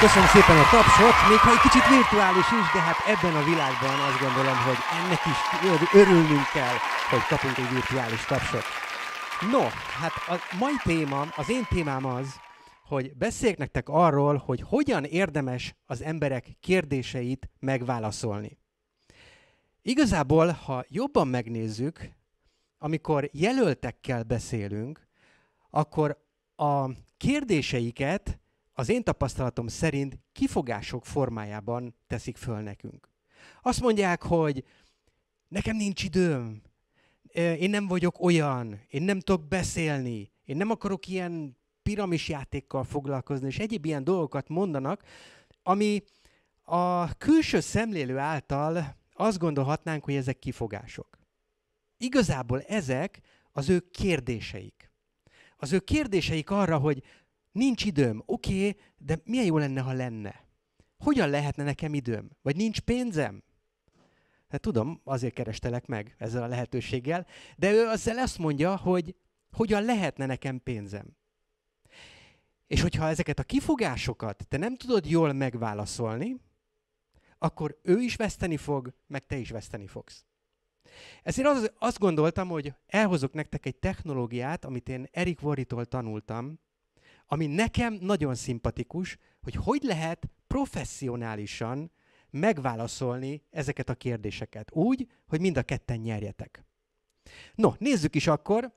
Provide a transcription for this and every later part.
Köszönöm szépen a tapsot, még ha egy kicsit virtuális is, de hát ebben a világban azt gondolom, hogy ennek is örülnünk kell, hogy kapunk egy virtuális tapsot. No, hát a mai téma, az én témám az, hogy beszéljek nektek arról, hogy hogyan érdemes az emberek kérdéseit megválaszolni. Igazából, ha jobban megnézzük, amikor jelöltekkel beszélünk, akkor a kérdéseiket az én tapasztalatom szerint kifogások formájában teszik föl nekünk. Azt mondják, hogy nekem nincs időm, én nem vagyok olyan, én nem tudok beszélni, én nem akarok ilyen piramis játékkal foglalkozni, és egyéb ilyen dolgokat mondanak, ami a külső szemlélő által azt gondolhatnánk, hogy ezek kifogások. Igazából ezek az ő kérdéseik. Az ő kérdéseik arra, hogy Nincs időm, oké, okay, de milyen jó lenne, ha lenne? Hogyan lehetne nekem időm? Vagy nincs pénzem? Hát tudom, azért kerestelek meg ezzel a lehetőséggel, de ő azzal azt mondja, hogy hogyan lehetne nekem pénzem. És hogyha ezeket a kifogásokat te nem tudod jól megválaszolni, akkor ő is veszteni fog, meg te is veszteni fogsz. Ezért az, azt gondoltam, hogy elhozok nektek egy technológiát, amit én Erik Voritól tanultam, ami nekem nagyon szimpatikus, hogy hogy lehet professzionálisan megválaszolni ezeket a kérdéseket úgy, hogy mind a ketten nyerjetek. No, nézzük is akkor,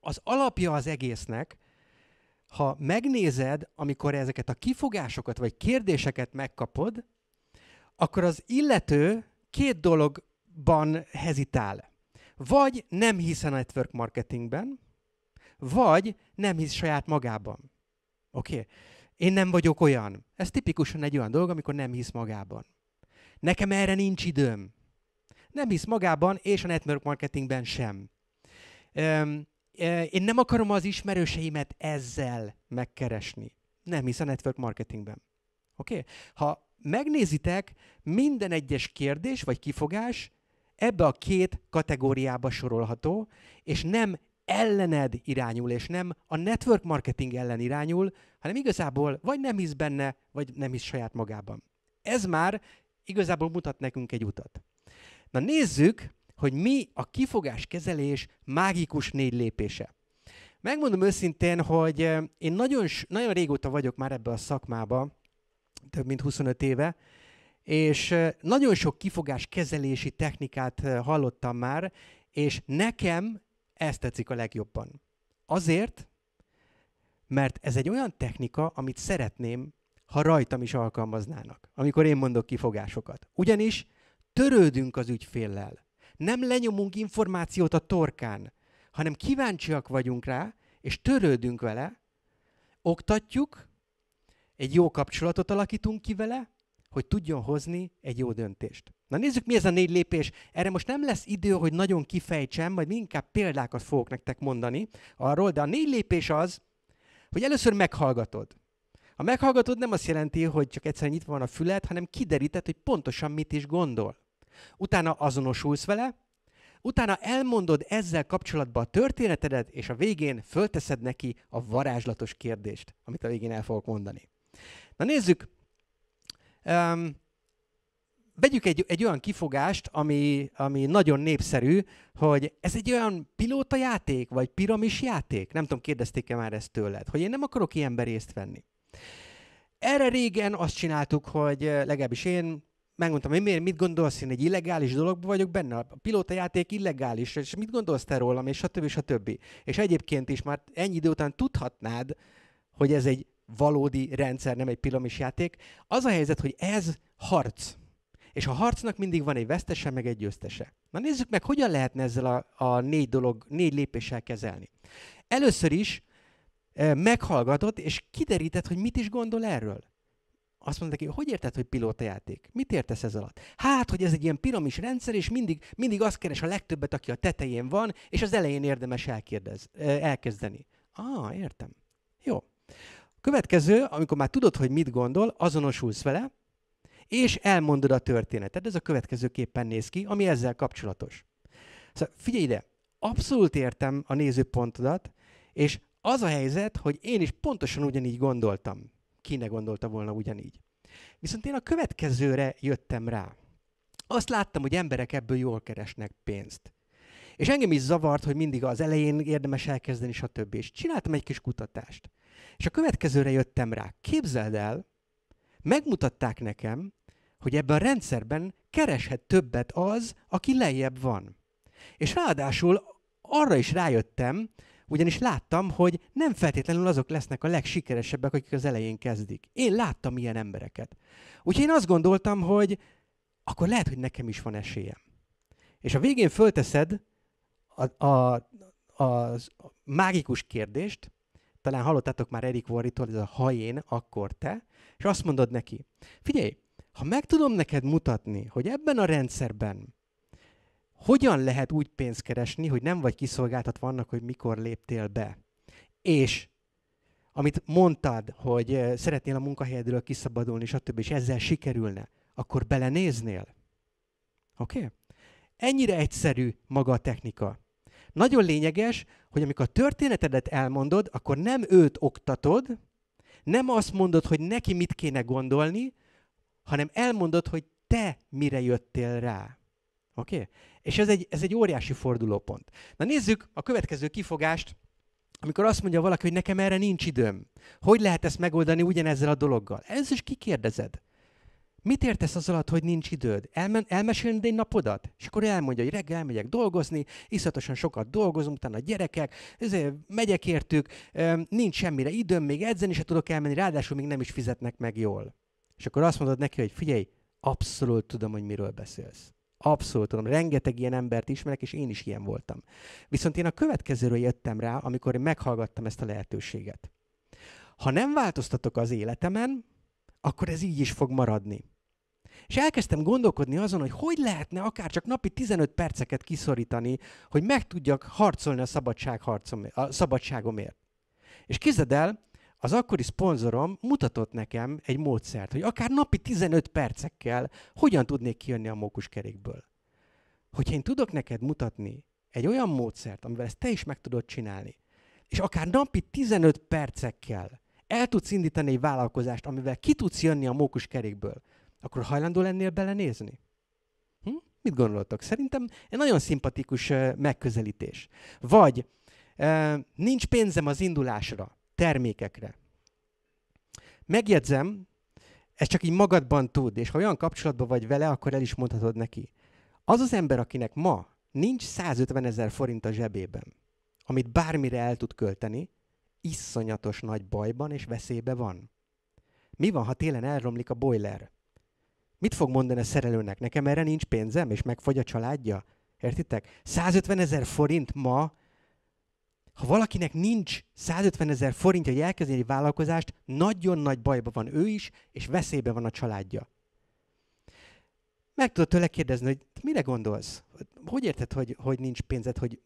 az alapja az egésznek, ha megnézed, amikor ezeket a kifogásokat vagy kérdéseket megkapod, akkor az illető két dologban hezitál. Vagy nem hisz a network marketingben, vagy nem hisz saját magában. Oké? Okay? Én nem vagyok olyan. Ez tipikusan egy olyan dolog, amikor nem hisz magában. Nekem erre nincs időm. Nem hisz magában, és a network marketingben sem. Öm, e, én nem akarom az ismerőseimet ezzel megkeresni. Nem hisz a network marketingben. Oké? Okay? Ha megnézitek, minden egyes kérdés vagy kifogás ebbe a két kategóriába sorolható, és nem ellened irányul, és nem a network marketing ellen irányul, hanem igazából vagy nem hisz benne, vagy nem hisz saját magában. Ez már igazából mutat nekünk egy utat. Na nézzük, hogy mi a kifogás kezelés mágikus négy lépése. Megmondom őszintén, hogy eh, én nagyon, nagyon régóta vagyok már ebbe a szakmába, több mint 25 éve, és eh, nagyon sok kifogás kezelési technikát eh, hallottam már, és nekem ez tetszik a legjobban. Azért, mert ez egy olyan technika, amit szeretném, ha rajtam is alkalmaznának, amikor én mondok kifogásokat. Ugyanis törődünk az ügyféllel. Nem lenyomunk információt a torkán, hanem kíváncsiak vagyunk rá, és törődünk vele, oktatjuk, egy jó kapcsolatot alakítunk ki vele, hogy tudjon hozni egy jó döntést. Na nézzük, mi ez a négy lépés. Erre most nem lesz idő, hogy nagyon kifejtsem, majd inkább példákat fogok nektek mondani arról, de a négy lépés az, hogy először meghallgatod. A meghallgatod nem azt jelenti, hogy csak egyszerűen nyitva van a füled, hanem kideríted, hogy pontosan mit is gondol. Utána azonosulsz vele, utána elmondod ezzel kapcsolatban a történetedet, és a végén fölteszed neki a varázslatos kérdést, amit a végén el fogok mondani. Na nézzük, um, vegyük egy, egy olyan kifogást, ami, ami nagyon népszerű, hogy ez egy olyan pilóta játék, vagy piramis játék? Nem tudom, kérdezték-e már ezt tőled, hogy én nem akarok ilyenbe részt venni. Erre régen azt csináltuk, hogy eh, legalábbis én megmondtam, hogy miért, mit gondolsz, én egy illegális dologban vagyok benne, a játék illegális, és mit gondolsz te rólam, és stb. stb. És egyébként is már ennyi idő után tudhatnád, hogy ez egy valódi rendszer, nem egy piramis játék. Az a helyzet, hogy ez harc. És a harcnak mindig van egy vesztese, meg egy győztese. Na nézzük meg, hogyan lehetne ezzel a, a négy dolog, négy lépéssel kezelni. Először is e, meghallgatod, és kideríted, hogy mit is gondol erről. Azt mondta neki, hogy érted, hogy pilótajáték? Mit értesz ez alatt? Hát, hogy ez egy ilyen piramis rendszer, és mindig, mindig azt keres a legtöbbet, aki a tetején van, és az elején érdemes elkérdez, elkezdeni. Ah, értem. Jó. Következő, amikor már tudod, hogy mit gondol, azonosulsz vele, és elmondod a történetet. Ez a következőképpen néz ki, ami ezzel kapcsolatos. Szóval figyelj ide, abszolút értem a nézőpontodat, és az a helyzet, hogy én is pontosan ugyanígy gondoltam. Ki ne gondolta volna ugyanígy. Viszont én a következőre jöttem rá. Azt láttam, hogy emberek ebből jól keresnek pénzt. És engem is zavart, hogy mindig az elején érdemes elkezdeni, stb. És csináltam egy kis kutatást. És a következőre jöttem rá. Képzeld el, megmutatták nekem, hogy ebben a rendszerben kereshet többet az, aki lejjebb van. És ráadásul arra is rájöttem, ugyanis láttam, hogy nem feltétlenül azok lesznek a legsikeresebbek, akik az elején kezdik. Én láttam ilyen embereket. Úgyhogy én azt gondoltam, hogy akkor lehet, hogy nekem is van esélyem. És a végén fölteszed a, a, a, a mágikus kérdést, talán hallottátok már Erik Warritól, ez a ha én, akkor te, és azt mondod neki, figyelj, ha meg tudom neked mutatni, hogy ebben a rendszerben hogyan lehet úgy pénzt keresni, hogy nem vagy kiszolgáltatva annak, hogy mikor léptél be. És amit mondtad, hogy eh, szeretnél a munkahelyedről kiszabadulni, stb., és ezzel sikerülne, akkor belenéznél. Oké? Okay? Ennyire egyszerű maga a technika. Nagyon lényeges, hogy amikor a történetedet elmondod, akkor nem őt oktatod, nem azt mondod, hogy neki mit kéne gondolni, hanem elmondod, hogy te mire jöttél rá. Oké? Okay? És ez egy, ez egy óriási fordulópont. Na nézzük a következő kifogást, amikor azt mondja valaki, hogy nekem erre nincs időm. Hogy lehet ezt megoldani ugyanezzel a dologgal? Ez is kikérdezed. Mit értesz az alatt, hogy nincs időd? Elmen, elmesélned egy napodat? És akkor elmondja, hogy reggel megyek dolgozni, iszatosan sokat dolgozunk, utána a gyerekek, ezért megyek értük, nincs semmire időm, még edzeni se tudok elmenni, ráadásul még nem is fizetnek meg jól és akkor azt mondod neki, hogy figyelj, abszolút tudom, hogy miről beszélsz. Abszolút tudom. Rengeteg ilyen embert ismerek, és én is ilyen voltam. Viszont én a következőről jöttem rá, amikor én meghallgattam ezt a lehetőséget. Ha nem változtatok az életemen, akkor ez így is fog maradni. És elkezdtem gondolkodni azon, hogy hogy lehetne akár csak napi 15 perceket kiszorítani, hogy meg tudjak harcolni a, szabadság harcom, a szabadságomért. És képzeld el, az akkori szponzorom mutatott nekem egy módszert, hogy akár napi 15 percekkel hogyan tudnék kijönni a mókuskerékből. Hogy én tudok neked mutatni egy olyan módszert, amivel ezt te is meg tudod csinálni, és akár napi 15 percekkel el tudsz indítani egy vállalkozást, amivel ki tudsz jönni a mókuskerékből, akkor hajlandó lennél belenézni? Hm? Mit gondoltok? Szerintem egy nagyon szimpatikus megközelítés. Vagy nincs pénzem az indulásra termékekre. Megjegyzem, ez csak így magadban tud, és ha olyan kapcsolatban vagy vele, akkor el is mondhatod neki. Az az ember, akinek ma nincs 150 ezer forint a zsebében, amit bármire el tud költeni, iszonyatos nagy bajban és veszélybe van. Mi van, ha télen elromlik a boiler? Mit fog mondani a szerelőnek? Nekem erre nincs pénzem, és megfogy a családja? Értitek? 150 ezer forint ma ha valakinek nincs 150 ezer forintja, hogy elkezdjen egy vállalkozást, nagyon nagy bajba van ő is, és veszélyben van a családja. Meg tudod tőle kérdezni, hogy mire gondolsz? Hogy érted, hogy, hogy nincs pénzed, hogy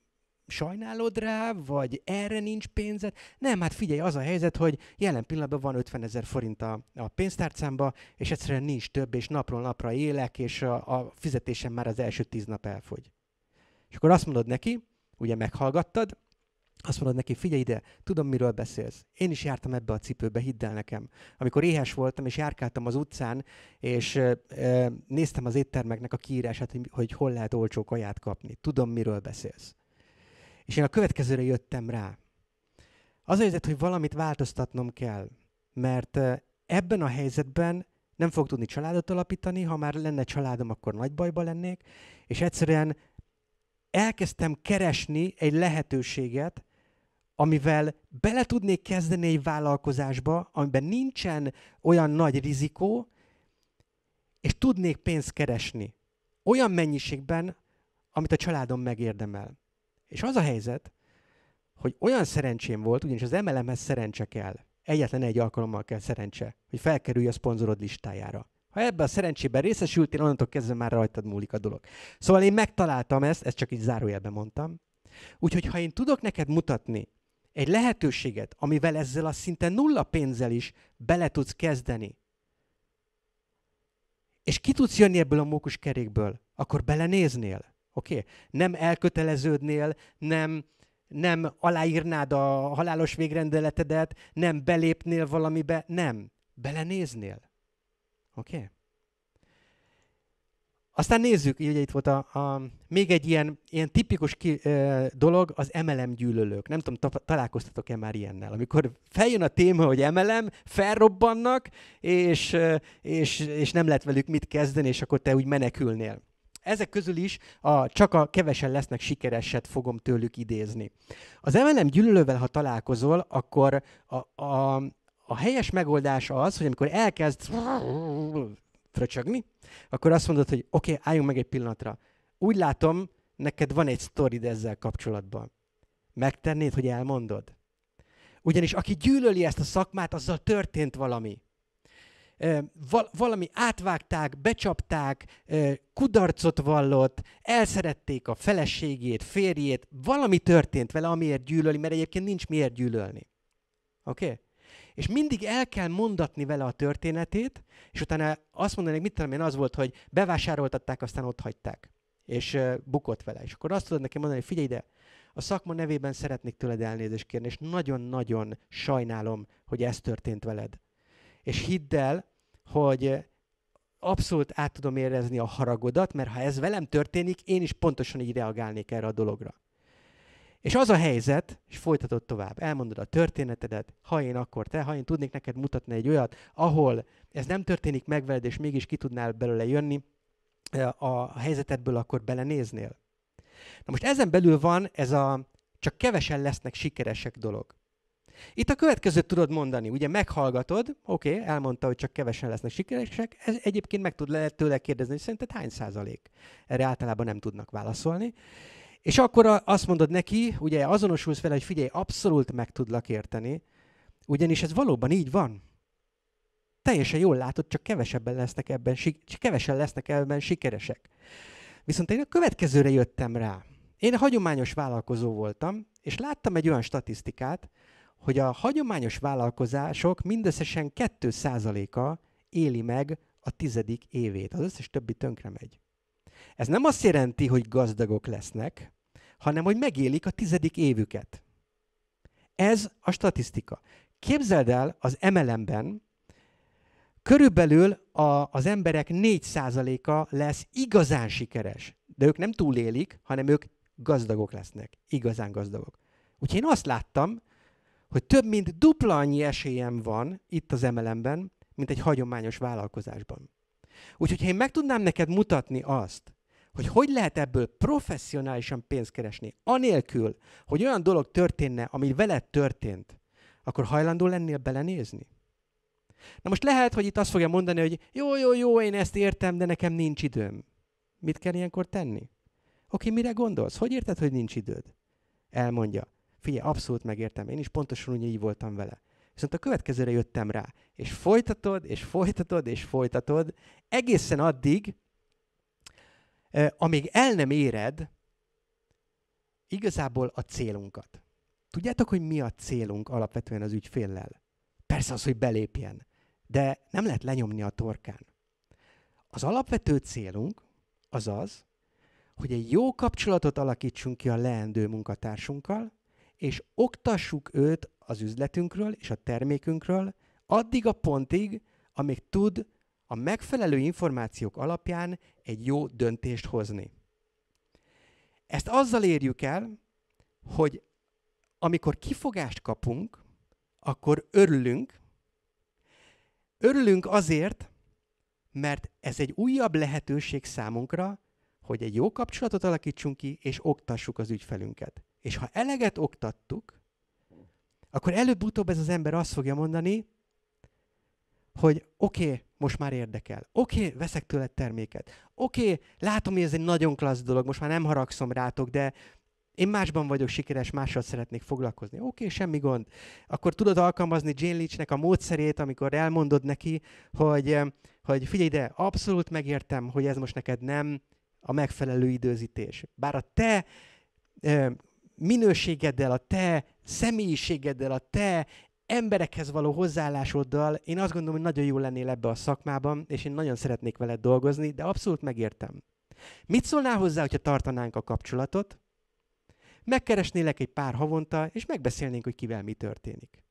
sajnálod rá, vagy erre nincs pénzed? Nem, hát figyelj, az a helyzet, hogy jelen pillanatban van 50 ezer forint a, a pénztárcámba, és egyszerűen nincs több, és napról napra élek, és a, a fizetésem már az első tíz nap elfogy. És akkor azt mondod neki, ugye meghallgattad, azt mondod neki, figyelj ide, tudom, miről beszélsz. Én is jártam ebbe a cipőbe, hidd el nekem. Amikor éhes voltam, és járkáltam az utcán, és e, e, néztem az éttermeknek a kiírását, hogy, hogy hol lehet olcsó kaját kapni. Tudom, miről beszélsz. És én a következőre jöttem rá. Az a helyzet, hogy valamit változtatnom kell, mert ebben a helyzetben nem fog tudni családot alapítani, ha már lenne családom, akkor nagy bajba lennék, és egyszerűen elkezdtem keresni egy lehetőséget, amivel bele tudnék kezdeni egy vállalkozásba, amiben nincsen olyan nagy rizikó, és tudnék pénzt keresni. Olyan mennyiségben, amit a családom megérdemel. És az a helyzet, hogy olyan szerencsém volt, ugyanis az MLM-hez szerencse kell. Egyetlen egy alkalommal kell szerencse, hogy felkerülj a szponzorod listájára. Ha ebbe a szerencsében részesültél, onnantól kezdve már rajtad múlik a dolog. Szóval én megtaláltam ezt, ezt csak így zárójelben mondtam. Úgyhogy ha én tudok neked mutatni egy lehetőséget, amivel ezzel a szinte nulla pénzzel is bele tudsz kezdeni, és ki tudsz jönni ebből a mókus kerékből, akkor belenéznél. Oké? Okay? Nem elköteleződnél, nem, nem aláírnád a halálos végrendeletedet, nem belépnél valamibe, nem. Belenéznél. Oké? Okay? Aztán nézzük, ugye itt volt a, a még egy ilyen, ilyen tipikus ki, e, dolog, az MLM gyűlölők. Nem tudom, ta, találkoztatok-e már ilyennel? Amikor feljön a téma, hogy MLM, felrobbannak, és, és, és nem lehet velük mit kezdeni, és akkor te úgy menekülnél. Ezek közül is a csak a kevesen lesznek sikereset fogom tőlük idézni. Az MLM gyűlölővel, ha találkozol, akkor a, a, a helyes megoldás az, hogy amikor elkezd fröcsögni, akkor azt mondod, hogy oké, okay, álljunk meg egy pillanatra. Úgy látom, neked van egy sztorid ezzel kapcsolatban. Megtennéd, hogy elmondod? Ugyanis aki gyűlöli ezt a szakmát, azzal történt valami. Val- valami átvágták, becsapták, kudarcot vallott, elszerették a feleségét, férjét, valami történt vele, amiért gyűlöli, mert egyébként nincs miért gyűlölni. Oké? Okay? és mindig el kell mondatni vele a történetét, és utána azt mondani hogy mit tudom én, az volt, hogy bevásároltatták, aztán ott hagyták, és uh, bukott vele. És akkor azt tudod neki mondani, hogy figyelj ide, a szakma nevében szeretnék tőled elnézést kérni, és nagyon-nagyon sajnálom, hogy ez történt veled. És hidd el, hogy abszolút át tudom érezni a haragodat, mert ha ez velem történik, én is pontosan így reagálnék erre a dologra. És az a helyzet, és folytatod tovább, elmondod a történetedet, ha én akkor te, ha én tudnék neked mutatni egy olyat, ahol ez nem történik meg veled, és mégis ki tudnál belőle jönni e, a helyzetedből, akkor belenéznél. Na most ezen belül van ez a csak kevesen lesznek sikeresek dolog. Itt a következőt tudod mondani, ugye meghallgatod, oké, okay, elmondta, hogy csak kevesen lesznek sikeresek, ez egyébként meg tud le, tőle kérdezni, hogy szerinted hány százalék? Erre általában nem tudnak válaszolni. És akkor azt mondod neki, ugye azonosulsz vele, hogy figyelj, abszolút meg tudlak érteni, ugyanis ez valóban így van. Teljesen jól látod, csak kevesebben lesznek ebben, csak kevesen lesznek ebben sikeresek. Viszont én a következőre jöttem rá. Én a hagyományos vállalkozó voltam, és láttam egy olyan statisztikát, hogy a hagyományos vállalkozások mindösszesen 2%-a éli meg a tizedik évét. Az összes többi tönkre megy. Ez nem azt jelenti, hogy gazdagok lesznek, hanem hogy megélik a tizedik évüket. Ez a statisztika. Képzeld el az MLM-ben, körülbelül a, az emberek 4%-a lesz igazán sikeres, de ők nem túlélik, hanem ők gazdagok lesznek, igazán gazdagok. Úgyhogy én azt láttam, hogy több mint dupla annyi esélyem van itt az MLM-ben, mint egy hagyományos vállalkozásban. Úgyhogy ha én meg tudnám neked mutatni azt, hogy hogy lehet ebből professzionálisan pénzt keresni, anélkül, hogy olyan dolog történne, ami veled történt, akkor hajlandó lennél belenézni? Na most lehet, hogy itt azt fogja mondani, hogy jó, jó, jó, én ezt értem, de nekem nincs időm. Mit kell ilyenkor tenni? Oké, mire gondolsz? Hogy érted, hogy nincs időd? Elmondja. Figyelj, abszolút megértem, én is pontosan úgy így voltam vele. Viszont a következőre jöttem rá, és folytatod, és folytatod, és folytatod, egészen addig, amíg el nem éred igazából a célunkat. Tudjátok, hogy mi a célunk alapvetően az ügyféllel? Persze az, hogy belépjen, de nem lehet lenyomni a torkán. Az alapvető célunk az az, hogy egy jó kapcsolatot alakítsunk ki a leendő munkatársunkkal, és oktassuk őt az üzletünkről és a termékünkről addig a pontig, amíg tud a megfelelő információk alapján egy jó döntést hozni. Ezt azzal érjük el, hogy amikor kifogást kapunk, akkor örülünk. Örülünk azért, mert ez egy újabb lehetőség számunkra, hogy egy jó kapcsolatot alakítsunk ki, és oktassuk az ügyfelünket. És ha eleget oktattuk, akkor előbb-utóbb ez az ember azt fogja mondani, hogy oké, okay, most már érdekel. Oké, okay, veszek tőled terméket. Oké, okay, látom, hogy ez egy nagyon klassz dolog, most már nem haragszom rátok, de én másban vagyok sikeres, mással szeretnék foglalkozni. Oké, okay, semmi gond. Akkor tudod alkalmazni Jane Leachnek a módszerét, amikor elmondod neki, hogy, eh, hogy figyelj ide, abszolút megértem, hogy ez most neked nem a megfelelő időzítés. Bár a te eh, minőségeddel, a te személyiségeddel, a te emberekhez való hozzáállásoddal én azt gondolom, hogy nagyon jól lennél ebbe a szakmában, és én nagyon szeretnék veled dolgozni, de abszolút megértem. Mit szólnál hozzá, hogyha tartanánk a kapcsolatot? Megkeresnélek egy pár havonta, és megbeszélnénk, hogy kivel mi történik.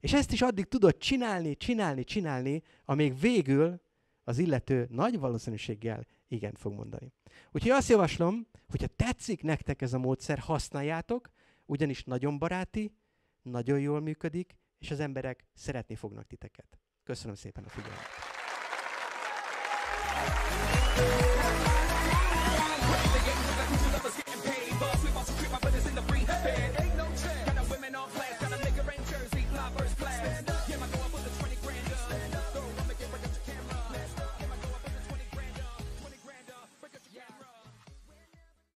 És ezt is addig tudod csinálni, csinálni, csinálni, amíg végül az illető nagy valószínűséggel igen fog mondani. Úgyhogy azt javaslom, hogyha tetszik nektek ez a módszer, használjátok, ugyanis nagyon baráti, nagyon jól működik, és az emberek szeretni fognak titeket. Köszönöm szépen a figyelmet!